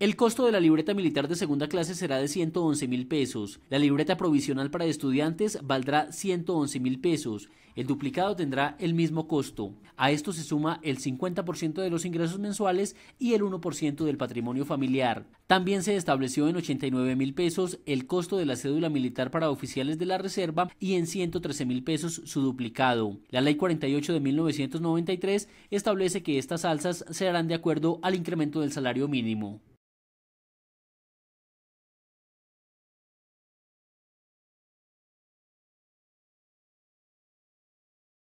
El costo de la libreta militar de segunda clase será de 111 mil pesos. La libreta provisional para estudiantes valdrá 111 mil pesos. El duplicado tendrá el mismo costo. A esto se suma el 50% de los ingresos mensuales y el 1% del patrimonio familiar. También se estableció en 89 mil pesos el costo de la cédula militar para oficiales de la reserva y en 113 mil pesos su duplicado. La ley 48 de 1993 establece que estas alzas se harán de acuerdo al incremento del salario mínimo.